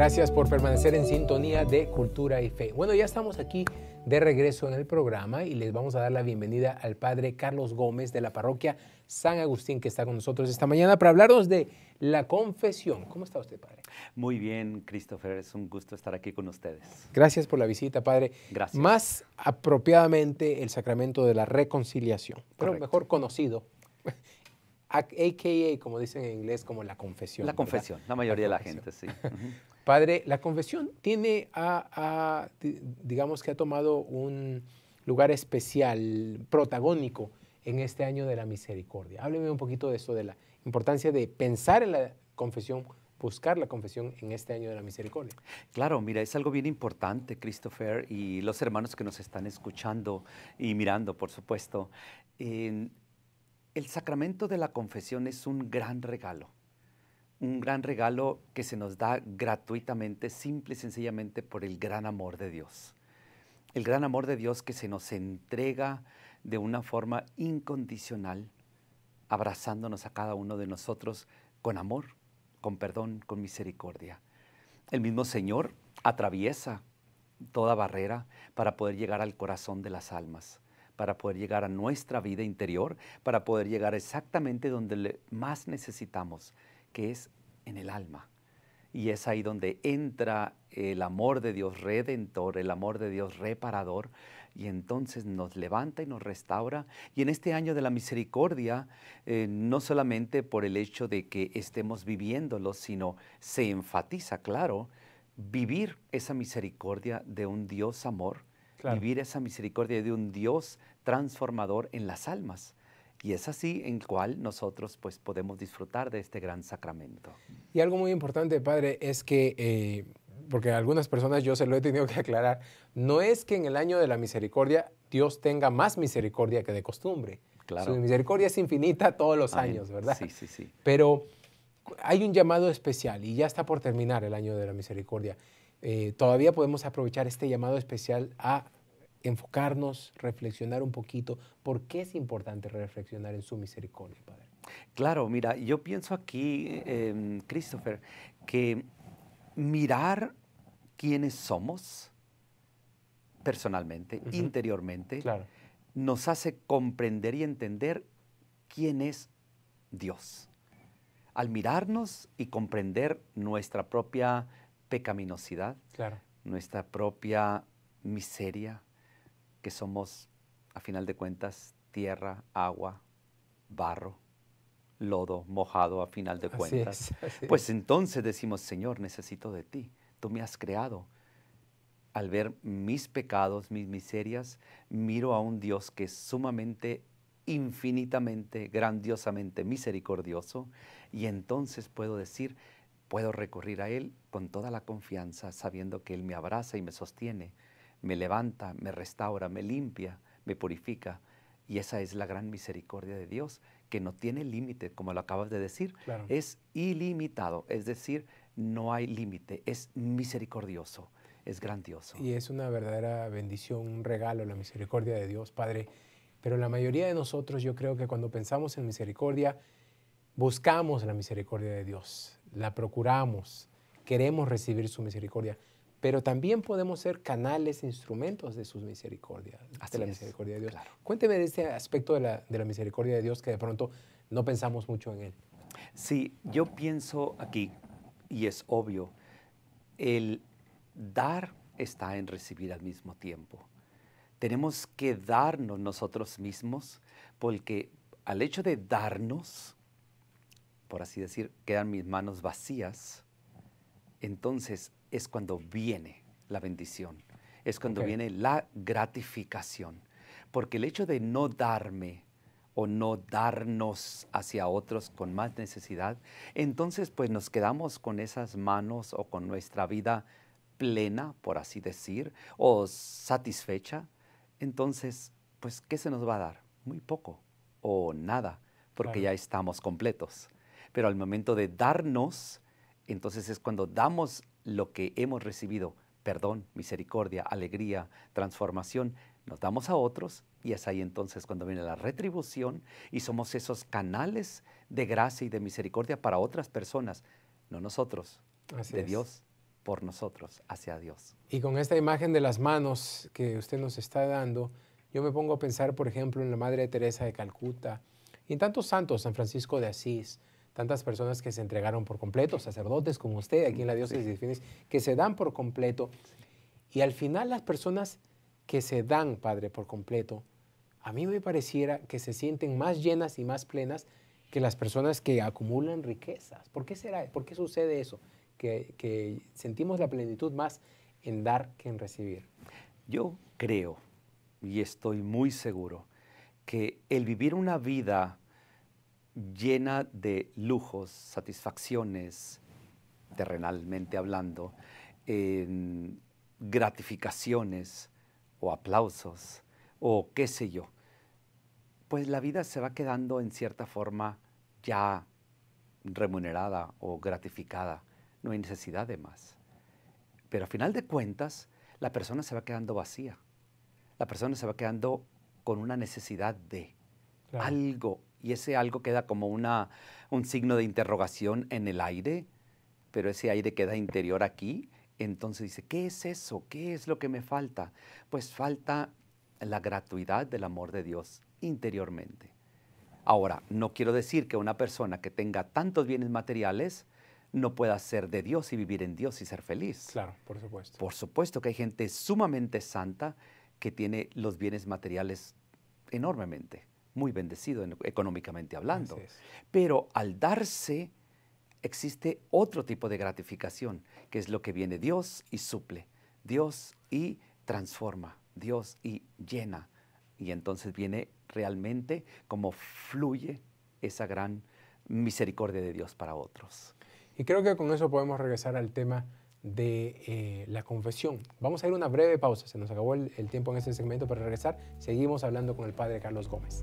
Gracias por permanecer en sintonía de Cultura y Fe. Bueno, ya estamos aquí de regreso en el programa y les vamos a dar la bienvenida al Padre Carlos Gómez de la parroquia San Agustín que está con nosotros esta mañana para hablarnos de la confesión. ¿Cómo está usted, Padre? Muy bien, Christopher. Es un gusto estar aquí con ustedes. Gracias por la visita, Padre. Gracias. Más apropiadamente el sacramento de la reconciliación, pero mejor conocido AKA, como dicen en inglés, como la confesión. La confesión, la mayoría de la gente, sí. Padre, la confesión tiene, a, digamos que ha tomado un lugar especial, protagónico en este año de la misericordia. Hábleme un poquito de eso, de la importancia de pensar en la confesión, buscar la confesión en este año de la misericordia. Claro, mira, es algo bien importante, Christopher, y los hermanos que nos están escuchando y mirando, por supuesto. el sacramento de la confesión es un gran regalo un gran regalo que se nos da gratuitamente, simple y sencillamente por el gran amor de Dios. El gran amor de Dios que se nos entrega de una forma incondicional, abrazándonos a cada uno de nosotros con amor, con perdón, con misericordia. El mismo Señor atraviesa toda barrera para poder llegar al corazón de las almas, para poder llegar a nuestra vida interior, para poder llegar exactamente donde más necesitamos, que es en el alma. Y es ahí donde entra el amor de Dios redentor, el amor de Dios reparador, y entonces nos levanta y nos restaura. Y en este año de la misericordia, eh, no solamente por el hecho de que estemos viviéndolo, sino se enfatiza, claro, vivir esa misericordia de un Dios amor, vivir esa misericordia de un Dios transformador en las almas. Y es así en cual nosotros pues podemos disfrutar de este gran sacramento. Y algo muy importante, Padre, es que, eh, porque a algunas personas yo se lo he tenido que aclarar, no es que en el año de la misericordia Dios tenga más misericordia que de costumbre. Claro. Su misericordia es infinita todos los años, ¿verdad? Sí, sí, sí. Pero hay un llamado especial y ya está por terminar el año de la misericordia. Eh, todavía podemos aprovechar este llamado especial a enfocarnos, reflexionar un poquito. ¿Por qué es importante reflexionar en su misericordia, Padre? Claro, mira, yo pienso aquí, em, Christopher, que mirar quiénes somos personalmente, interiormente, nos hace comprender y entender quién es Dios. Al mirarnos y comprender nuestra propia pecaminosidad, nuestra propia miseria, que somos, a final de cuentas, tierra, agua, barro, lodo, mojado, a final de cuentas. pues entonces decimos, Señor, necesito de ti. Tú me has creado. Al ver mis pecados, mis miserias, miro a un Dios que es sumamente, infinitamente, grandiosamente misericordioso y entonces puedo decir, puedo recurrir a Él con toda la confianza, sabiendo que Él me abraza y me sostiene me levanta, me restaura, me limpia, me purifica. Y esa es la gran misericordia de Dios, que no tiene límite, como lo acabas de decir. Es ilimitado, es decir, no hay límite, es misericordioso, es grandioso. Y es una verdadera bendición, un regalo, la misericordia de Dios, Padre. Pero la mayoría de nosotros, yo creo que cuando pensamos en misericordia, buscamos la misericordia de Dios, la procuramos, queremos recibir su misericordia pero también podemos ser canales, instrumentos de sus misericordias, hasta la misericordia de Dios. Cuénteme de este aspecto de la, de la misericordia de Dios que de pronto no pensamos mucho en él. Sí, yo pienso aquí, y es obvio, el dar está en recibir al mismo tiempo. Tenemos que darnos nosotros mismos porque al hecho de darnos, por así decir, quedan mis manos vacías, entonces es cuando viene la bendición, es cuando viene la gratificación. Porque el hecho de no darme o no darnos hacia otros con más necesidad, entonces pues nos quedamos con esas manos o con nuestra vida plena, por así decir, o satisfecha. Entonces, pues, ¿qué se nos va a dar? Muy poco o nada, porque ya estamos completos. Pero al momento de darnos, entonces es cuando damos lo que hemos recibido, perdón, misericordia, alegría, transformación, nos damos a otros y es ahí entonces cuando viene la retribución y somos esos canales de gracia y de misericordia para otras personas, no nosotros, de Dios por nosotros, hacia Dios. Y con esta imagen de las manos que usted nos está dando, yo me pongo a pensar, por ejemplo, en la Madre Teresa de Calcuta y en tantos santos, San Francisco de Asís, tantas personas que se entregaron por completo, sacerdotes como usted aquí en la diócesis de que se dan por completo. Y al final las personas que se dan, Padre, por completo, a mí me pareciera que se sienten más llenas y más plenas que las personas que acumulan riquezas. ¿Por qué será? ¿Por qué sucede eso? que sentimos la plenitud más en dar que en recibir. Yo creo y estoy muy seguro que el vivir una vida llena de lujos, satisfacciones, terrenalmente hablando, gratificaciones o aplausos o qué sé yo, pues la vida se va quedando en cierta forma ya remunerada o gratificada. No hay necesidad de más. Pero a final de cuentas, la persona se va quedando vacía. La persona se va quedando con una necesidad de algo, y ese algo queda como una, un signo de interrogación en el aire, pero ese aire queda interior aquí. Entonces dice, ¿qué es eso? ¿Qué es lo que me falta? Pues falta la gratuidad del amor de Dios interiormente. Ahora, no quiero decir que una persona que tenga tantos bienes materiales no pueda ser de Dios y vivir en Dios y ser feliz. Claro, por supuesto. Por supuesto que hay gente sumamente santa que tiene los bienes materiales enormemente muy bendecido económicamente hablando. Pero al darse existe otro tipo de gratificación, que es lo que viene Dios y suple, Dios y transforma, Dios y llena. Y entonces viene realmente como fluye esa gran misericordia de Dios para otros. Y creo que con eso podemos regresar al tema de eh, la confesión. Vamos a ir a una breve pausa, se nos acabó el, el tiempo en este segmento para regresar. Seguimos hablando con el padre Carlos Gómez.